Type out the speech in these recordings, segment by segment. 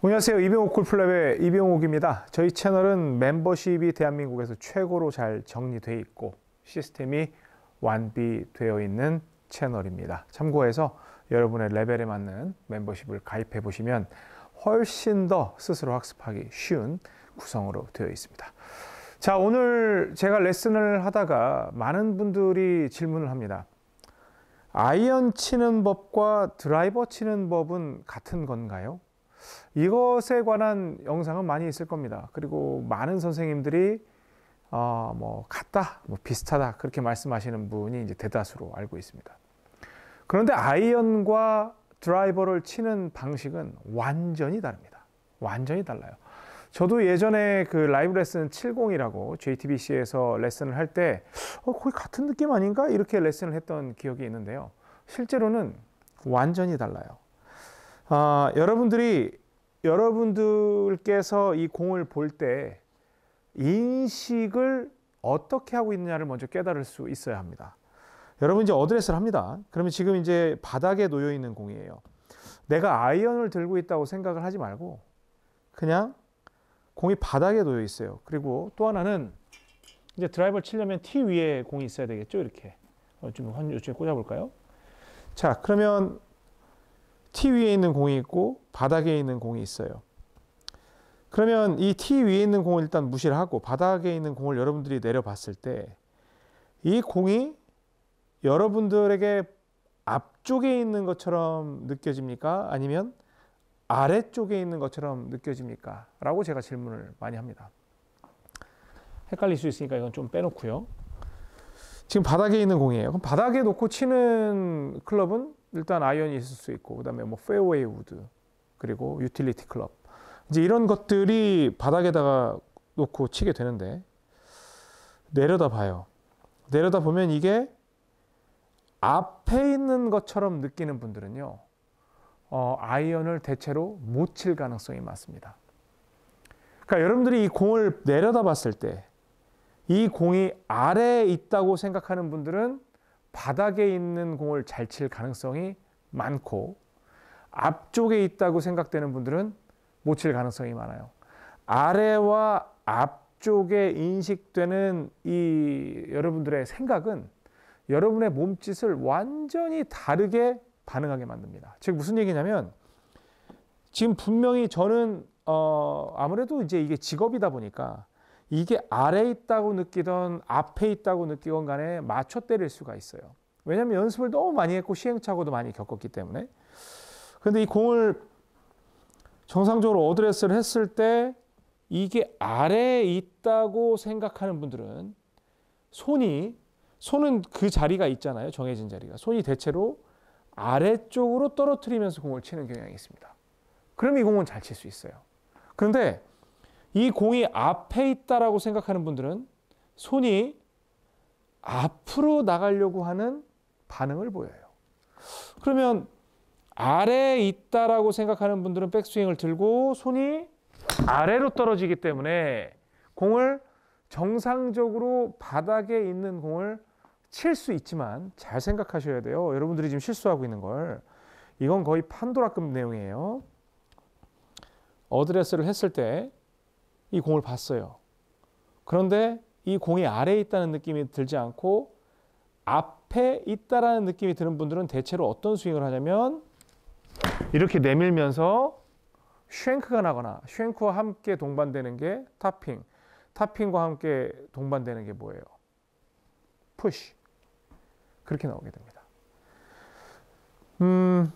안녕하세요. 이병옥 골플랩의 이병옥입니다. 저희 채널은 멤버십이 대한민국에서 최고로 잘 정리돼 있고 시스템이 완비되어 있는 채널입니다. 참고해서 여러분의 레벨에 맞는 멤버십을 가입해 보시면 훨씬 더 스스로 학습하기 쉬운 구성으로 되어 있습니다. 자, 오늘 제가 레슨을 하다가 많은 분들이 질문을 합니다. 아이언 치는 법과 드라이버 치는 법은 같은 건가요? 이것에 관한 영상은 많이 있을 겁니다. 그리고 많은 선생님들이 어, 뭐 같다, 뭐 비슷하다 그렇게 말씀하시는 분이 이제 대다수로 알고 있습니다. 그런데 아이언과 드라이버를 치는 방식은 완전히 다릅니다. 완전히 달라요. 저도 예전에 그 라이브 레슨 70이라고 JTBC에서 레슨을 할때 어, 거의 같은 느낌 아닌가 이렇게 레슨을 했던 기억이 있는데요. 실제로는 완전히 달라요. 아, 여러분들이 여러분들께서 이 공을 볼 때 인식을 어떻게 하고 있느냐를 먼저 깨달을 수 있어야 합니다. 여러분 이제 어드레스를 합니다. 그러면 지금 이제 바닥에 놓여 있는 공이에요. 내가 아이언을 들고 있다고 생각을 하지 말고 그냥 공이 바닥에 놓여 있어요. 그리고 또 하나는 이제 드라이버를 치려면 티 위에 공이 있어야 되겠죠. 이렇게 어, 좀 요쯤에 꽂아볼까요? 자 그러면 티 위에 있는 공이 있고 바닥에 있는 공이 있어요. 그러면 이티 위에 있는 공을 일단 무시를 하고 바닥에 있는 공을 여러분들이 내려봤을 때 이 공이 여러분들에게 앞쪽에 있는 것처럼 느껴집니까? 아니면 아래쪽에 있는 것처럼 느껴집니까? 라고 제가 질문을 많이 합니다. 헷갈릴 수 있으니까 이건 좀 빼놓고요. 지금 바닥에 있는 공이에요. 그럼 바닥에 놓고 치는 클럽은 일단 아이언이 있을 수 있고 그다음에 뭐 페어웨이 우드 그리고 유틸리티 클럽 이제 이런 것들이 바닥에다가 놓고 치게 되는데 내려다 봐요. 내려다 보면 이게 앞에 있는 것처럼 느끼는 분들은요. 어, 아이언을 대체로 못 칠 가능성이 많습니다. 그러니까 여러분들이 이 공을 내려다 봤을 때 이 공이 아래에 있다고 생각하는 분들은 바닥에 있는 공을 잘 칠 가능성이 많고 앞쪽에 있다고 생각되는 분들은 못 칠 가능성이 많아요. 아래와 앞쪽에 인식되는 이 여러분들의 생각은 여러분의 몸짓을 완전히 다르게 반응하게 만듭니다. 즉 무슨 얘기냐면 지금 분명히 저는 어 아무래도 이제 이게 직업이다 보니까 이게 아래 있다고 느끼던 앞에 있다고 느끼건 간에 맞춰 때릴 수가 있어요. 왜냐하면 연습을 너무 많이 했고 시행착오도 많이 겪었기 때문에. 그런데 이 공을 정상적으로 어드레스를 했을 때 이게 아래에 있다고 생각하는 분들은 손이 손은 그 자리가 있잖아요. 정해진 자리가. 손이 대체로 아래쪽으로 떨어뜨리면서 공을 치는 경향이 있습니다. 그럼 이 공은 잘 칠 수 있어요. 그런데 이 공이 앞에 있다라고 생각하는 분들은 손이 앞으로 나가려고 하는 반응을 보여요. 그러면 아래에 있다라고 생각하는 분들은 백스윙을 들고 손이 아래로 떨어지기 때문에 공을 정상적으로 바닥에 있는 공을 칠 수 있지만 잘 생각하셔야 돼요. 여러분들이 지금 실수하고 있는 걸. 이건 거의 판도라급 내용이에요. 어드레스를 했을 때이 공을 봤어요. 그런데 이 공이 아래에 있다는 느낌이 들지 않고 앞에 있다라는 느낌이 드는 분들은 대체로 어떤 스윙을 하냐면 이렇게 내밀면서 쉔크가 나거나 쉔크와 함께 동반되는 게 탑핑, 탑핑과 함께 동반되는 게 뭐예요? 푸쉬. 그렇게 나오게 됩니다. 음,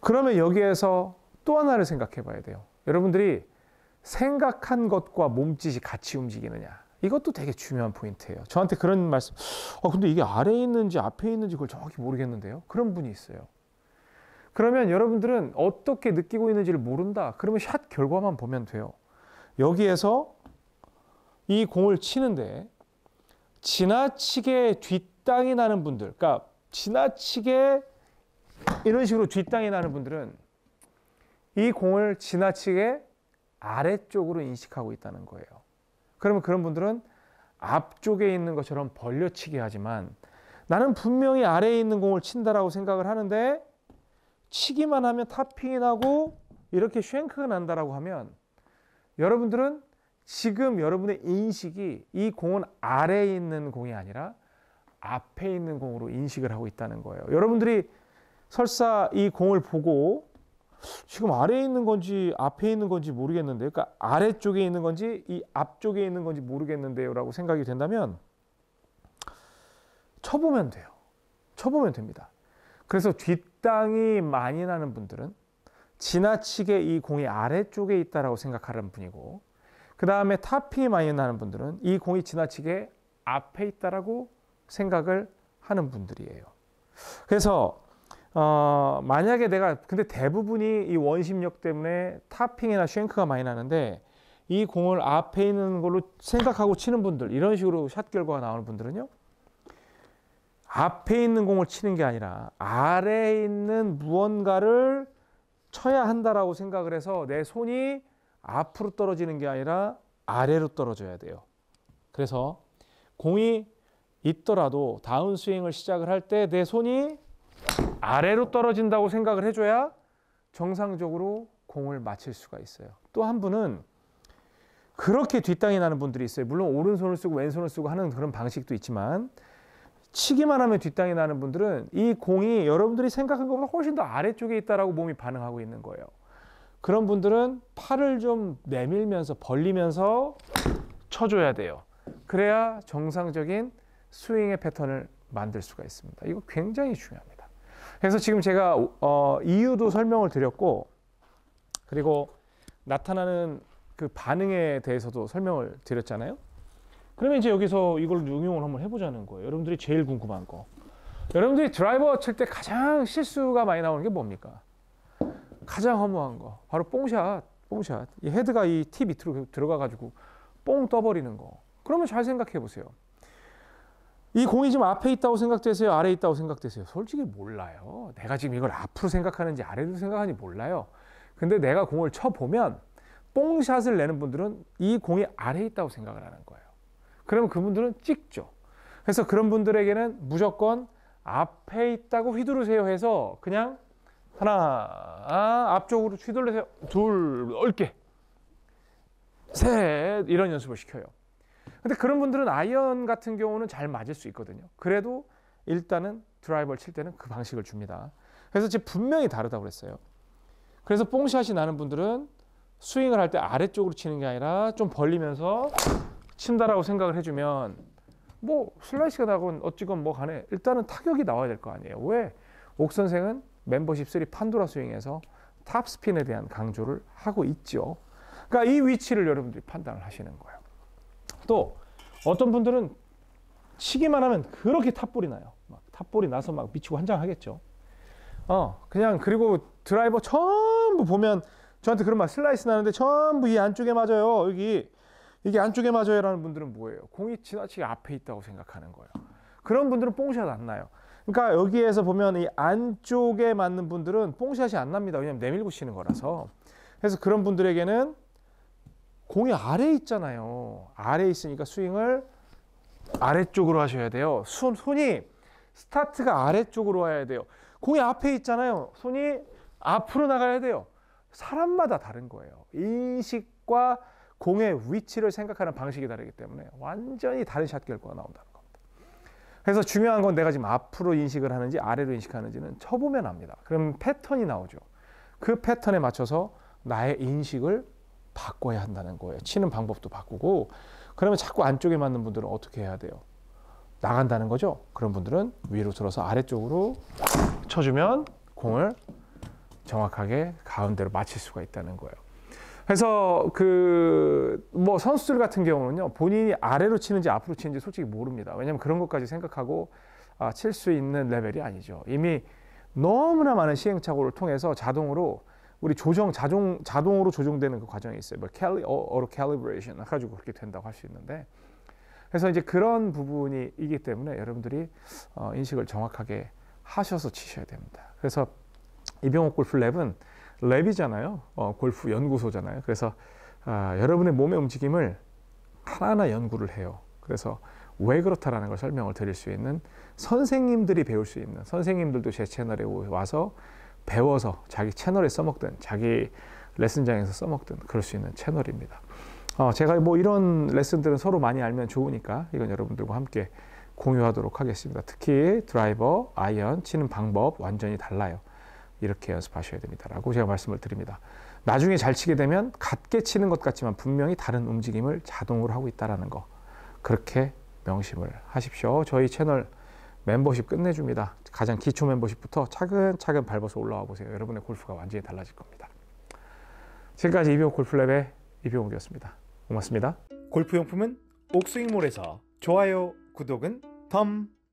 그러면 여기에서 또 하나를 생각해 봐야 돼요. 여러분들이 생각한 것과 몸짓이 같이 움직이느냐. 이것도 되게 중요한 포인트예요. 저한테 그런 말씀, 아, 근데 이게 아래에 있는지 앞에 있는지 그걸 정확히 모르겠는데요. 그런 분이 있어요. 그러면 여러분들은 어떻게 느끼고 있는지를 모른다. 그러면 샷 결과만 보면 돼요. 여기에서 이 공을 치는데 지나치게 뒷땅이 나는 분들, 그러니까 지나치게 이런 식으로 뒷땅이 나는 분들은 이 공을 지나치게 아래쪽으로 인식하고 있다는 거예요. 그러면 그런 분들은 앞쪽에 있는 것처럼 벌려치기 하지만 나는 분명히 아래에 있는 공을 친다라고 생각을 하는데 치기만 하면 탑핑이 나고 이렇게 쉔크가 난다라고 하면 여러분들은 지금 여러분의 인식이 이 공은 아래에 있는 공이 아니라 앞에 있는 공으로 인식을 하고 있다는 거예요. 여러분들이 설사 이 공을 보고 지금 아래에 있는 건지 앞에 있는 건지 모르겠는데요. 그러니까 아래쪽에 있는 건지 이 앞쪽에 있는 건지 모르겠는데요라고 생각이 된다면 쳐보면 돼요. 쳐보면 됩니다. 그래서 뒷땅이 많이 나는 분들은 지나치게 이 공이 아래쪽에 있다라고 생각하는 분이고 그 다음에 탑핑이 많이 나는 분들은 이 공이 지나치게 앞에 있다라고 생각을 하는 분들이에요. 그래서 어, 만약에 내가 근데 대부분이 이 원심력 때문에 타핑이나 쉔크가 많이 나는데 이 공을 앞에 있는 걸로 생각하고 치는 분들 이런 식으로 샷 결과가 나오는 분들은요 앞에 있는 공을 치는 게 아니라 아래에 있는 무언가를 쳐야 한다라고 생각을 해서 내 손이 앞으로 떨어지는 게 아니라 아래로 떨어져야 돼요. 그래서 공이 있더라도 다운스윙을 시작을 할 때 내 손이 아래로 떨어진다고 생각을 해줘야 정상적으로 공을 맞힐 수가 있어요. 또 한 분은 그렇게 뒷땅이 나는 분들이 있어요. 물론 오른손을 쓰고 왼손을 쓰고 하는 그런 방식도 있지만 치기만 하면 뒷땅이 나는 분들은 이 공이 여러분들이 생각한 것보다 훨씬 더 아래쪽에 있다라고 몸이 반응하고 있는 거예요. 그런 분들은 팔을 좀 내밀면서 벌리면서 쳐줘야 돼요. 그래야 정상적인 스윙의 패턴을 만들 수가 있습니다. 이거 굉장히 중요합니다. 그래서 지금 제가 어, 이유도 설명을 드렸고 그리고 나타나는 그 반응에 대해서도 설명을 드렸잖아요. 그러면 이제 여기서 이걸 응용을 한번 해보자는 거예요. 여러분들이 제일 궁금한 거. 여러분들이 드라이버 칠 때 가장 실수가 많이 나오는 게 뭡니까? 가장 허무한 거. 바로 뽕샷, 뽕샷. 이 헤드가 이 티 밑으로 들어가가지고 뽕 떠버리는 거. 그러면 잘 생각해 보세요. 이 공이 지금 앞에 있다고 생각되세요? 아래에 있다고 생각되세요? 솔직히 몰라요. 내가 지금 이걸 앞으로 생각하는지 아래로 생각하는지 몰라요. 근데 내가 공을 쳐보면 뽕샷을 내는 분들은 이 공이 아래에 있다고 생각을 하는 거예요. 그러면 그분들은 찍죠. 그래서 그런 분들에게는 무조건 앞에 있다고 휘두르세요 해서 그냥 하나, 아, 앞쪽으로 휘둘르세요. 둘, 넓게. 셋, 이런 연습을 시켜요. 근데 그런 분들은 아이언 같은 경우는 잘 맞을 수 있거든요. 그래도 일단은 드라이버를 칠 때는 그 방식을 줍니다. 그래서 지 분명히 다르다고 그랬어요. 그래서 뽕샷이 나는 분들은 스윙을 할 때 아래쪽으로 치는 게 아니라 좀 벌리면서 친다라고 생각을 해주면 뭐 슬라이스가 나건 어찌건 뭐 간에 일단은 타격이 나와야 될 거 아니에요. 왜? 옥 선생은 멤버십 3 판도라 스윙에서 탑스핀에 대한 강조를 하고 있죠. 그러니까 이 위치를 여러분들이 판단을 하시는 거예요. 또 어떤 분들은 치기만 하면 그렇게 탑볼이 나요. 막 탑볼이 나서 막 미치고 환장하겠죠. 어, 그냥 그리고 드라이버 전부 보면 저한테 그런 말 슬라이스 나는데 전부 이 안쪽에 맞아요. 여기 이게 안쪽에 맞아요라는 분들은 뭐예요? 공이 지나치게 앞에 있다고 생각하는 거예요. 그런 분들은 뽕샷 안 나요. 그러니까 여기에서 보면 이 안쪽에 맞는 분들은 뽕샷이 안 납니다. 왜냐면 내밀고 치는 거라서. 그래서 그런 분들에게는 공이 아래에 있잖아요. 아래에 있으니까 스윙을 아래쪽으로 하셔야 돼요. 손, 손이 스타트가 아래쪽으로 와야 돼요. 공이 앞에 있잖아요. 손이 앞으로 나가야 돼요. 사람마다 다른 거예요. 인식과 공의 위치를 생각하는 방식이 다르기 때문에 완전히 다른 샷 결과가 나온다는 겁니다. 그래서 중요한 건 내가 지금 앞으로 인식을 하는지 아래로 인식하는지는 쳐보면 압니다. 그럼 패턴이 나오죠. 그 패턴에 맞춰서 나의 인식을 바꿔야 한다는 거예요. 치는 방법도 바꾸고 그러면 자꾸 안쪽에 맞는 분들은 어떻게 해야 돼요? 나간다는 거죠. 그런 분들은 위로 들어서 아래쪽으로 쳐주면 공을 정확하게 가운데로 맞힐 수가 있다는 거예요. 그래서 그 뭐 선수들 같은 경우는요 본인이 아래로 치는지 앞으로 치는지 솔직히 모릅니다. 왜냐하면 그런 것까지 생각하고 아, 칠수 있는 레벨이 아니죠. 이미 너무나 많은 시행착오를 통해서 자동으로 우리 조정 자동 자동으로 조정되는 그 과정이 있어요. 뭐 캘리 어로 캘리브레이션 해가지고 그렇게 된다고 할 수 있는데 그래서 이제 그런 부분이 이기 때문에 여러분들이 어, 인식을 정확하게 하셔서 치셔야 됩니다. 그래서 이병옥 골프 랩은 랩이잖아요. 어, 골프 연구소잖아요. 그래서 아, 여러분의 몸의 움직임을 하나하나 연구를 해요. 그래서 왜 그렇다라는 걸 설명을 드릴 수 있는 선생님들이 배울 수 있는 선생님들도 제 채널에 와서 배워서 자기 채널에 써먹든 자기 레슨장에서 써먹든 그럴 수 있는 채널입니다. 어, 제가 뭐 이런 레슨들은 서로 많이 알면 좋으니까 이건 여러분들과 함께 공유하도록 하겠습니다. 특히 드라이버, 아이언 치는 방법 완전히 달라요. 이렇게 연습하셔야 됩니다. 라고 제가 말씀을 드립니다. 나중에 잘 치게 되면 같게 치는 것 같지만 분명히 다른 움직임을 자동으로 하고 있다는 거. 그렇게 명심을 하십시오. 저희 채널 멤버십 끝내줍니다. 가장 기초 멤버십부터 차근차근 밟아서 올라와 보세요. 여러분의 골프가 완전히 달라질 겁니다. 지금까지 이병 골프랩의 이병욱이었습니다. 고맙습니다. 골프용품은 옥스윙몰에서 좋아요, 구독은 덤!